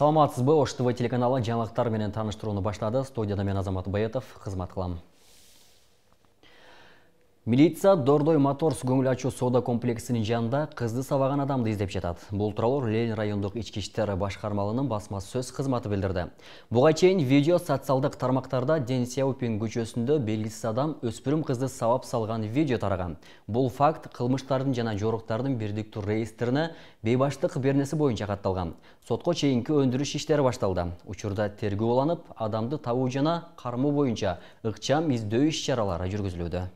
саламатсызбы ба ош тв телеканалы жаңалықтарменен тааныштырууну баштады студияда мен азамат баетов қызмат қылам. Милиция Дордой Моторс көңіл ачу соода комплексінің жанында қызды сабаған адамды іздеп жатат. Бұл туралы Ленин райондық ішкі иштер башкармалыгынын басма сөз қызматы білдірді. Бұға чейін видео социалдық тармақтарда Ден Сяопин көшесінде белгісіз адам өспірім қызды сабап салған видео тараған. Бұл факт қылмыштардың жана жорықтардың бирдиктүү реестріне бейбаштық бернесі бойынша қатталған. Сотқа чейінкі өндүрүш иштери башталды. Учурда тергөө уланып, адамды табуу жана кармоо боюнча ыкчам издөө иш чаралары жүргүзүлүүдө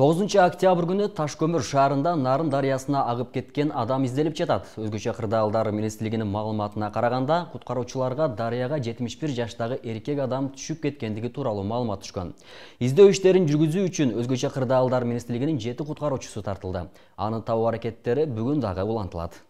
9 октябрь күні Ташкөмір шарында Нарын дариясына ағып кеткен адам изделіп жатат. қырда алдары министрлигинин мағылматына қарағанда, құтқарушыларға дарияға 71 жаштағы еркек адам түшіп кеткендігі туралы маалымат түшкөн. Издөө иштерин жүргізу үшін қырда кырдаалдар министрлигинин жеті құтқарушысы тартылды. Аны табуу аракеттери бүгін дағы улантылат.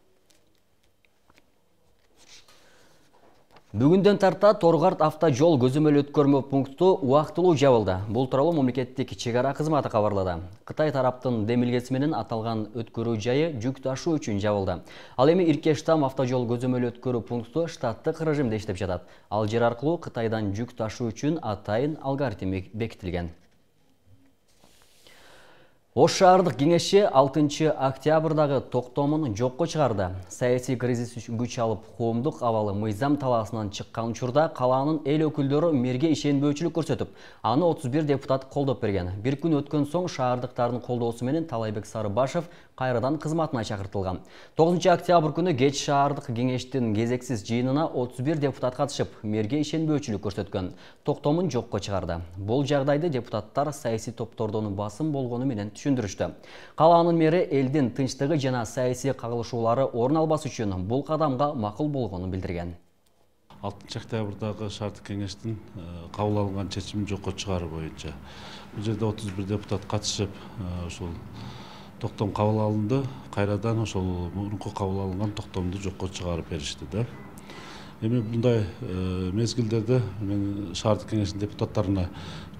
бүгүндөн тарта торгарт авто жол көзөмөл өткөрмө пункту убактылуу жабылды бул тууралуу мамлекеттик чек ара кызматы кабарлады кытай тараптын демилгеси менен аталган өткөрүү жайы жүк ташуу үчүн жабылды ал эми иркештам жол көзөмөл өткөрүү пункту штаттык режимде иштеп жатат ал жер аркылуу кытайдан жүк ташуу үчүн атайын алгоритм бекитилген Ош шаардык кеңешчи 6 октябрдағы тоқтомын жоққа шығарды. Саяси кризис күч алып, коомдук авалы мыйзам талаасынан чыккан учурда калаанын өкілдері мерге ішен ишенбөөчүлүк көрсетіп, аны 31 депутат қолдап берген. Бір күн өткен соң шаардықтардың колдоосу менен Талайбек Сарыбашев қайрадан қызматына шақыртылған 9 октябр күні кеч шаардық кеңештің кезексіз жиынына 31 депутат қатысып мерге ишенбөөчүлүк көрсөткөн токтомун жокко чыгарды бул жағдайды депутаттар саясий топтордон басым болгону менен түшүндүрүштү калаанын мэри элдин тынчтыгы жана саясий кагылышуулары орун албас үчүн э, бул кадамга макул болгонун билдирген 6 октябрдағы шаардык кеңештің қабыл алынған шешімін жоққа шығару бойынша бұл жерде 31 депутат қатысып э, ушул токтом қабыл алынды қайрадан ошол мурунку кабыл алынган токтомду жокко чыгарып беришти да эми мындай э, мезгилдерде мен шаардык кеңештин депутаттарына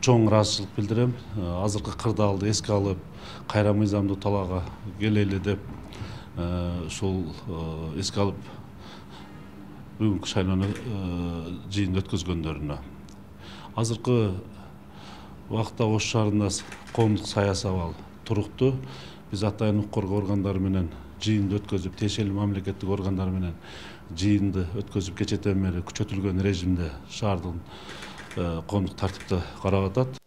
чоң ыраазычылык билдирем э, азыркы кырдаалды эске алып кайра мыйзамдуу талаага келели деп э, ушул эске алып бүгүнкү шайлоону жыйынды өткөзгөндөрүнө азыркы убакта ош шаарында коомдук саясий абал туруктуу Біз атайын укук коргоо органдары менен жыйынды өткөзүп тиешелүү мамлекеттик органдар менен жыйынды өткөзүп бери күчөтүлгөн режимде шаардын э, коомдук тартипте карап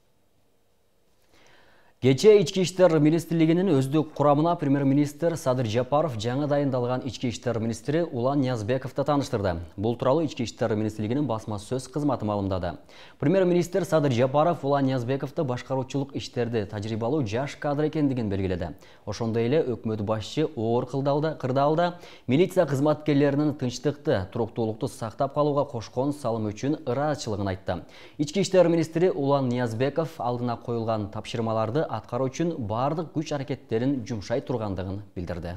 Кече ички иштер министрлигинин өздүк курамына премьер-министр Садыр Жапаров жаңы дайындалған ички иштер министри Улан Ниязбековду тааныштырды. Бул тууралуу ички иштер министрлигинин басма сөз кызматы маалымдады. Премьер-министр Садыр Жапаров Улан Ниязбековду башкаруучулук иштерди тажрыйбалуу жаш кадр экендигин белгіледі. Ошондой эле өкмөт башчы оор кылдауда кырдаалда милиция кызматкерлеринин тынчтыкты, туруктуулукту сактап калууга кошкон салымы үчүн ыраазычылыгын айтты. Ички иштер министри Улан Ниязбеков алдына қойылған тапшырмаларды атқару үшін бардық күш әрекеттерін жұмшай тұрғандығын білдірді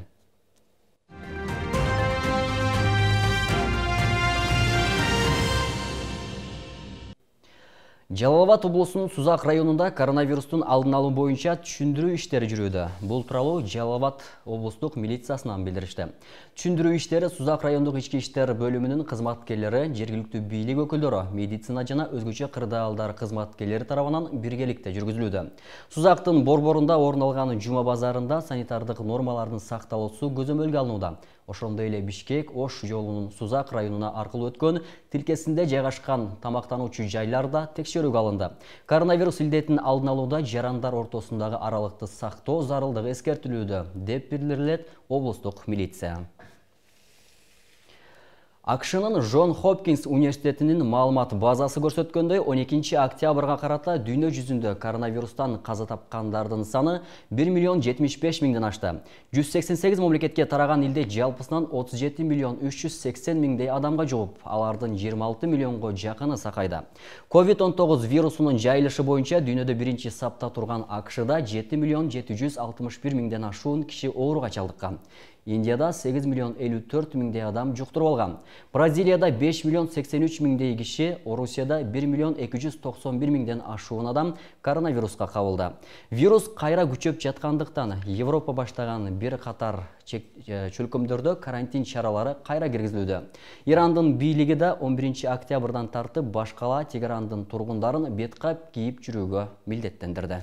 Жалалабад облысының Сузак районында коронавирустың алдын алу бойынша түшіндіру іштері жүрүүдө. Бұл туралы Жалалабад милициясынан білдірішті. Түшүндүрүү іштері Сузак райондық ички иштер бөлүмүнүн кызматкерлери, жергілікті бийлик өкүлдөрү, медицина жана өзгөчө кырдаалдар кызматкерлери тарабынан биргеликте жүргізілуді. Сузактын борборунда орын алган жұма базарында санитардық нормалардын сақталысы көзөмөлгө алынууда ошондой эле бишкек ош жолунун сузак районуна аркылуу өткөн тилкесинде жайгашкан тамактануучу жайлар да текшерүүгө алынды коронавирус илдетин алдын алууда жарандар ортосундагы аралыкты сактоо зарылдыгы эскертилүүдө деп билдирилет облустук милиция акшнын Жон хопкинс университетінің малымат базасы көрсеткендей, 12 октябрға қарата дүйнө жүзінді коронавирустан қаза тапқандардың саны 1 миллион 75 миңден ашты 188 мемлекетке тараған илде жалпысынан 37 миллион 380 миңдей адамға жоғып, алардың 26 миллионғы жақыны сақайды covid 19 вирусының жайлышы бойынша дүйінеді бірінші сапта тұрған Ақшыда 7 миллион 761 миңден ашуын кіші оғырға индияда 8 миллион 54 адам жұқтырып алған бразилияда 5 миллион 83 миңдей киши орусияда 1 миллион 291 миңден ашуын адам коронавирусқа қабылды вирус қайра күчеп жатқандықтан европа баштаған бір қатар чүлкімдірді, э, карантин шаралары қайра кергізілуді. Ирандың билігі де 11 октябрдан тартып башқала Тегерандың тұрғындарын бетқап кейіп жүрігі милдеттендірді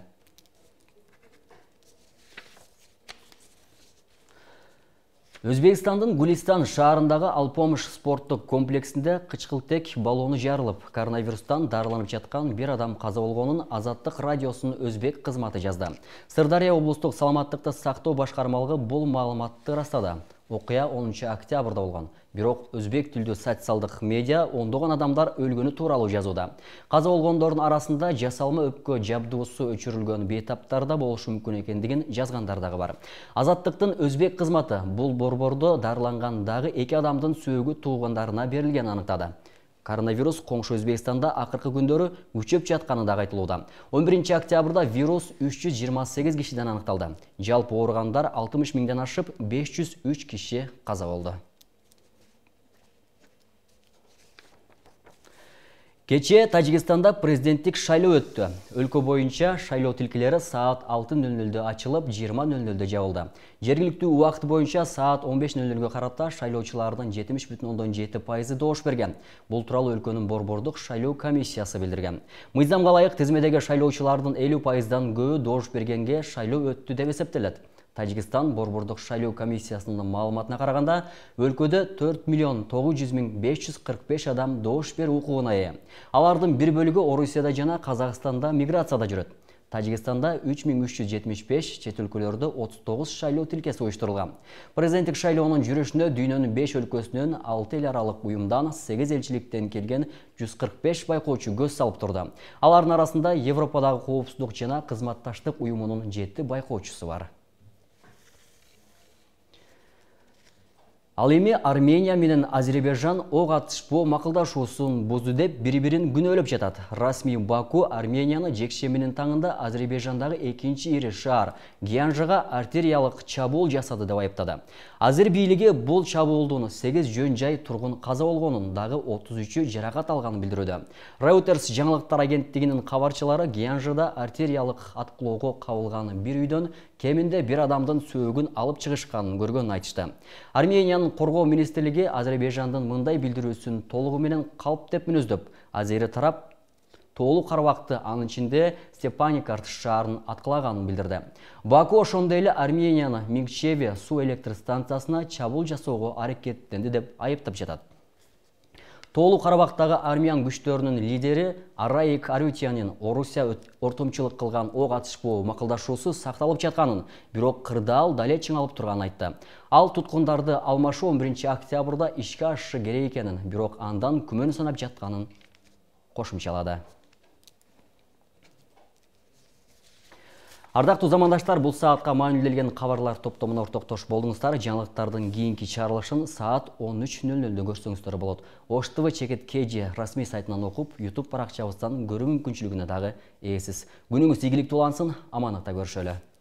өзбекстандын гулистан шарындағы алпомыш спорттук комплексінде қычқылтек балоны жарылып коронавирустан дарыланып жатқан бер адам қаза болгонун азаттық радиосын өзбек қызматы жазды сырдария облыстық саламаттықты сақтау башқармалығы бұл маалыматты растады. Оқия 10 октябрда болған бирок өзбек тілдүү социалдык медиа ондогон адамдар өлгөнү тууралуу жазууда каза болгондордун арасында жасалма өпкө жабдуусу өчүрүлгөн бейтаптар да болушу мүмкүн экендигин жазгандар дагы бар азаттыктын өзбек кызматы бул борбордо дарыланган дагы эки адамдын сөөгү туугандарына берилгенин аныктады коронавирус коңшу өзбекстанда акыркы күндөрү күчөп жатканы да айтылууда 11 октябрда вирус 328 кишиден аныкталды жалпы ооругандар 60 миңден ашып 503 киши каза болду Кече Таджикистанда президенттік шайлы өтті. Өлкі бойынша шайлы өтілкілері саат 6.00-ді ачылып 20.00-ді жауылды. Жергілікті уақыт бойынша саат 15.00-ге қаратта өтшілардың 70.7 пайызы дош берген. Бұл туралы бордық борбордық шайлы комиссиясы білдірген. Мұйзамға қалайық тізмедегі өтшілардың 50 пайыздан көі дош бергенге шайлы өтті деп есептеледі. тажикстан борбордук шайлоо комиссиясынын маалыматына караганда өлкөдө төрт миллион тогуз жүз миң беш жүз кырк беш адам добуш берүү укугуна ээ алардын бир бөлүгү орусияда жана казакстанда миграцияда жүрөт тажикстанда үч миң үч жүз жетимиш беш чет өлкөлөрдө отуз тогуз шайлоо тилкеси уюштурулган президенттик шайлоонун жүрүшүнө дүйнөнүн беш өлкөсүнөн алты эл аралык уюмдан сегиз элчиликтен келген жүз кырк беш байкоочу көз салып турду алардын арасында европадагы коопсуздук жана кызматташтык уюмунун жети байкоочусу бар ал эми армения менен азербайжан ок атышпоо макулдашуусун бузду деп бири бирин күнөөлөп жатат расмий баку арменияны жекшембинин таңында азербайжандагы экинчи ири шаар гянжага артериялық чабуул жасады деп айыптады Азер бийлиги бул чабуулдун 8 жөн жай тургун каза болгонун дагы 33 үчү жаракат алганын билдирүүдө reuters жаңылыктар агенттигинин кабарчылары гянжада артериялык аткылоого кабылган бир үйдөн кемінде бір адамдың сөөгүн алып чыгышканын көрген айтышты Арменияның қорғау министрлиги азербайжандын мындай билдирүүсүн толугу менен деп мүнөздөп Азері тарап тоолуу қарвақты анын ішінде степани картыш шаарын аткылаганын билдирди баку ошондой арменияны мингчеве су электростанциясына станциясына чабуул жасоого аракеттенди деп айыптап жатат Толу Қарабақтағы армян күштерінің лидері Араик Арютянин Орусия ортымчылық қылған оқ атышпу мақылдашусы сақталып жатқанын, бірок қырдал дале алып тұрған айтты. Ал тұтқындарды алмашу 11 октябрда ішке ашшы керек екенін, бирок андан күмен санап жатқанын қошымшалады. ардақты замандаштар бұл саатқа қабарлар кабарлар топтомуна ортоктош болдыңыздар, жаңылыктардын кийинки чыгарылышын саат 1300 ді көрсөңүздөр болот ош чекет чекит kg сайтынан окуп youtube баракчабыздан көрүү мүмкүнчүлүгүнө дагы ээсиз күнүңүз ийгиликтүү улансын амандыкта көрүшөлү